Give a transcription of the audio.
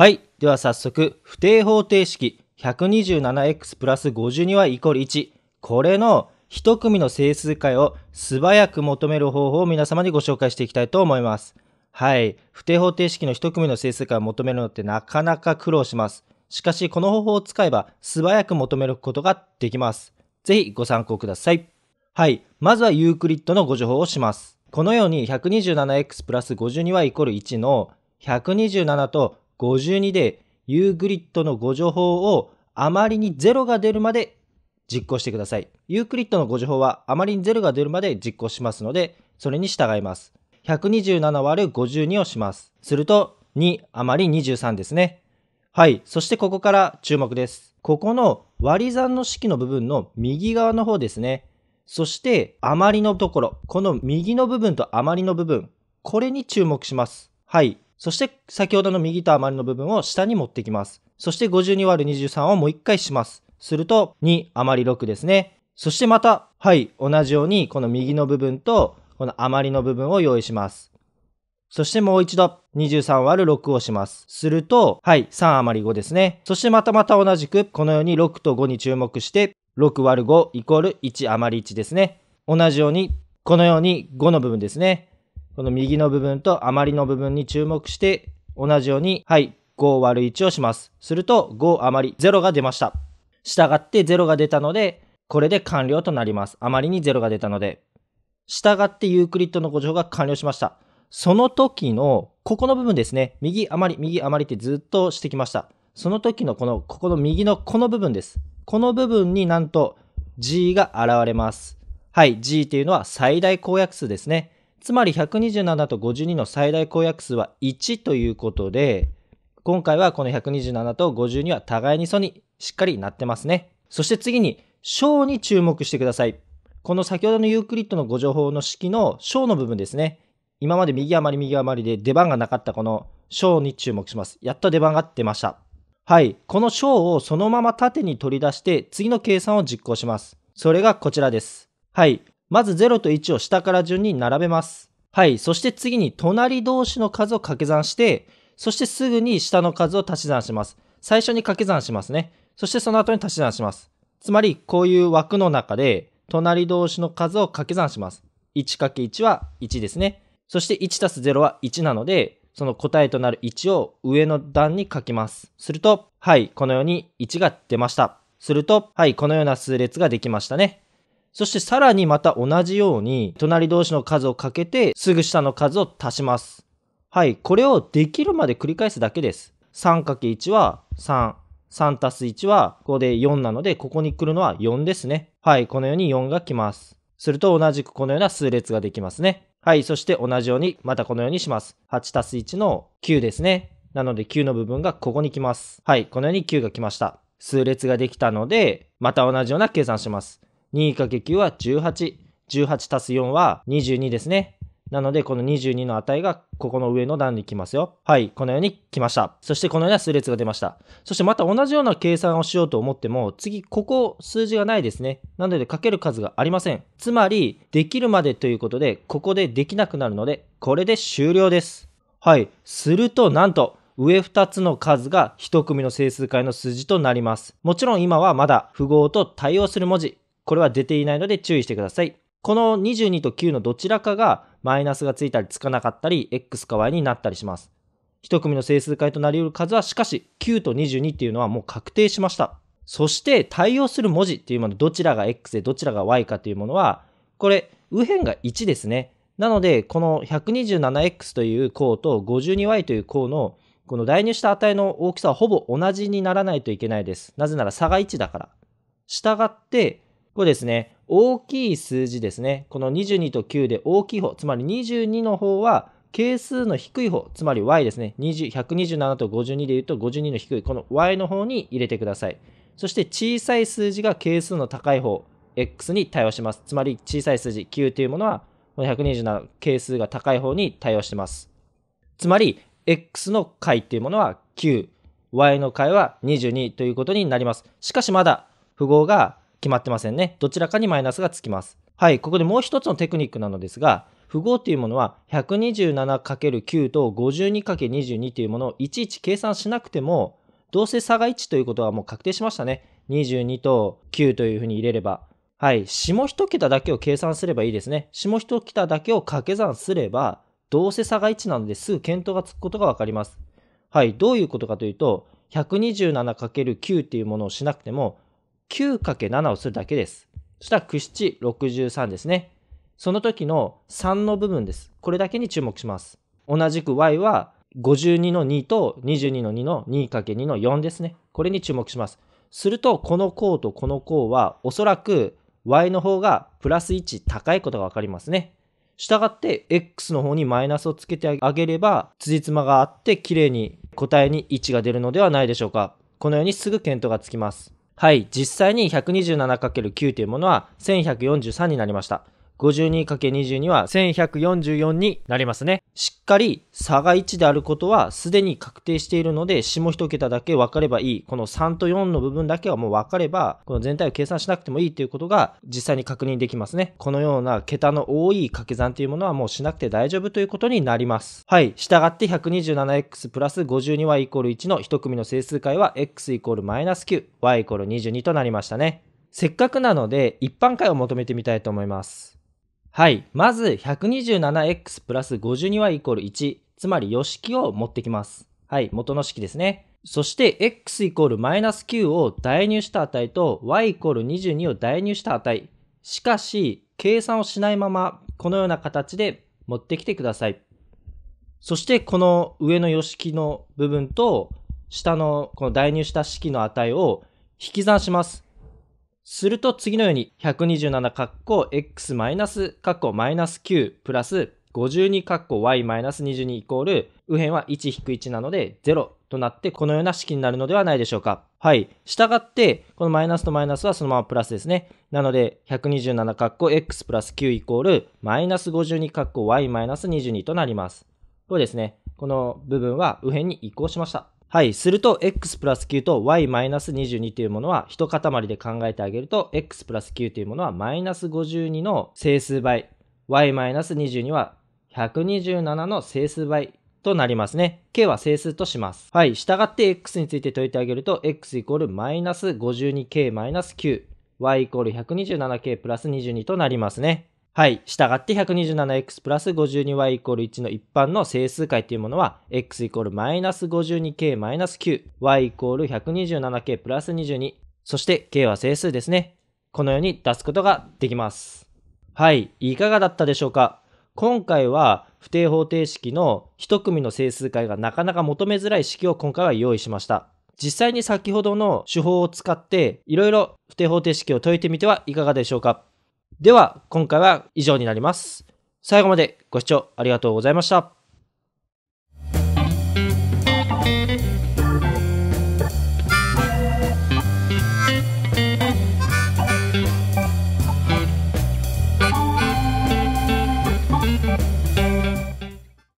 はい。では早速、不定方程式 127x プラス52 y イコール1。これの一組の整数解を素早く求める方法を皆様にご紹介していきたいと思います。はい。不定方程式の一組の整数解を求めるのってなかなか苦労します。しかし、この方法を使えば素早く求めることができます。ぜひご参考ください。はい。まずはユークリッドのご情報をします。このように 127x プラス52 y イコール1の127と52でユーグリッドの誤助法をあまりにゼロが出るまで実行してください。ユークリッドの誤助法はあまりにゼロが出るまで実行しますので、それに従います。127÷52 をします。すると、2余り23ですね。はい。そしてここから注目です。ここの割り算の式の部分の右側の方ですね。そして、余りのところ。この右の部分と余りの部分。これに注目します。はい。そして先ほどの右と余りの部分を下に持ってきます。そして 52÷23 をもう一回します。すると2余り6ですね。そしてまた、はい、同じようにこの右の部分とこの余りの部分を用意します。そしてもう一度 23÷6 をします。すると、はい、3余り5ですね。そしてまたまた同じく、このように6と5に注目して、6÷5 イコール1余り1ですね。同じように、このように5の部分ですね。この右の部分と余りの部分に注目して、同じように、はい、5割1をします。すると、5余り0が出ました。したがって0が出たので、これで完了となります。余りに0が出たので。したがってユークリッドの誤乗が完了しました。その時の、ここの部分ですね。右余り、右余りってずっとしてきました。その時のこの、ここの右のこの部分です。この部分になんと G が現れます。はい、G というのは最大公約数ですね。つまり127と52の最大公約数は1ということで、今回はこの127と52は互いに素にしっかりなってますね。そして次に小に注目してください。この先ほどのユークリッドのご情報の式の小の部分ですね。今まで右余り右余りで出番がなかったこの小に注目します。やっと出番が出ました。はい。この小をそのまま縦に取り出して次の計算を実行します。それがこちらです。はい。まず0と1を下から順に並べます。はい。そして次に隣同士の数を掛け算して、そしてすぐに下の数を足し算します。最初に掛け算しますね。そしてその後に足し算します。つまり、こういう枠の中で、隣同士の数を掛け算します。1×1 は1ですね。そして1 0は1なので、その答えとなる1を上の段に書きます。すると、はい、このように1が出ました。すると、はい、このような数列ができましたね。そしてさらにまた同じように、隣同士の数をかけて、すぐ下の数を足します。はい、これをできるまで繰り返すだけです。3×1 は3。3たす1は5で4なので、ここに来るのは4ですね。はい、このように4が来ます。すると同じくこのような数列ができますね。はい、そして同じように、またこのようにします。8たす1の9ですね。なので9の部分がここに来ます。はい、このように9が来ました。数列ができたので、また同じような計算します。2×9 は18。18たす4は22ですね。なので、この22の値が、ここの上の段に来ますよ。はい、このように来ました。そして、このような数列が出ました。そして、また同じような計算をしようと思っても、次、ここ、数字がないですね。なので、かける数がありません。つまり、できるまでということで、ここでできなくなるので、これで終了です。はい、すると、なんと、上2つの数が1組の整数解の数字となります。もちろん今はまだ符号と対応する文字、これは出ていないので注意してください。この22と9のどちらかがマイナスがついたりつかなかったり、x か y になったりします。一組の整数解となり得る数は、しかし9と22っていうのはもう確定しました。そして対応する文字っていうもの、どちらが x でどちらが y かというものは、これ、右辺が1ですね。なので、この 127x という項と 52y という項のこの代入した値の大きさはほぼ同じにならないといけないです。なぜなら差が1だから。したがって、これですね、大きい数字ですね。この22と9で大きい方、つまり22の方は、係数の低い方、つまり y ですね。127と52で言うと52の低い、この y の方に入れてください。そして小さい数字が係数の高い方、x に対応します。つまり小さい数字9というものは、この127係数が高い方に対応してます。つまり、x の解というものは9、y の解は22ということになります。しかしまだ符号が決まってませんね。どちらかにマイナスがつきます。はい、ここでもう一つのテクニックなのですが、符号というものは 127×9 と 52×22 というものをいちいち計算しなくても、どうせ差が1ということはもう確定しましたね。22と9というふうに入れれば。はい、下1桁だけを計算すればいいですね。下1桁だけを掛け算すれば、どうせ差が1なのですぐ検討がつくことがわかります。はい、どういうことかというと、127×9 っていうものをしなくても、9×7 をするだけです。そしたら9、7、63ですね。その時の3の部分です。これだけに注目します。同じく y は52の2と22の2の 2×2 の4ですね。これに注目します。すると、この項とこの項は、おそらく y の方がプラス1高いことがわかりますね。したがって x の方にマイナスをつけてあげれば辻褄があって綺麗に答えに1が出るのではないでしょうかこのようにすぐ検討がつきますはい、実際に 127×9 というものは1143になりました。52×22 は1144になりますね。しっかり差が1であることはすでに確定しているので、下1桁だけ分かればいい。この3と4の部分だけはもう分かれば、この全体を計算しなくてもいいということが実際に確認できますね。このような桁の多い掛け算というものはもうしなくて大丈夫ということになります。はい。従って 127x プラス 52y イコール1の1組の整数解は x イコールマイナス9、y イコール22となりましたね。せっかくなので一般解を求めてみたいと思います。はい。まず 127x プラス52はイコール1。つまり余式を持ってきます。はい。元の式ですね。そして x イコールマイナス9を代入した値と y イコール22を代入した値。しかし、計算をしないまま、このような形で持ってきてください。そして、この上の余式の部分と、下のこの代入した式の値を引き算します。すると次のように127括弧 x マイナス括弧マイナス9プラス52括弧 y マイナス22イコール右辺は1引く1なので0となってこのような式になるのではないでしょうか。はい。したがって、このマイナスとマイナスはそのままプラスですね。なので、127括弧 x プラス9イコールマイナス52括弧 y マイナス22となります。これですね。この部分は右辺に移行しました。はい。すると、x プラス9と y マイナス22というものは、一塊で考えてあげると、x プラス9というものは、マイナス52の整数倍、y マイナス22は127の整数倍となりますね。k は整数とします。はい。従って x について解いてあげると、x イコールマイナス 52k マイナス9、y イコール 127k プラス22となりますね。はい。したがって 127x プラス 52y イコール1の一般の整数解というものは、x イコールマイナス 52k マイナス9、y イコール 127k プラス22、そして k は整数ですね。このように出すことができます。はい。いかがだったでしょうか今回は不定方程式の1組の整数解がなかなか求めづらい式を今回は用意しました。実際に先ほどの手法を使っていろいろ不定方程式を解いてみてはいかがでしょうかでは、今回は以上になります。最後までご視聴ありがとうございました。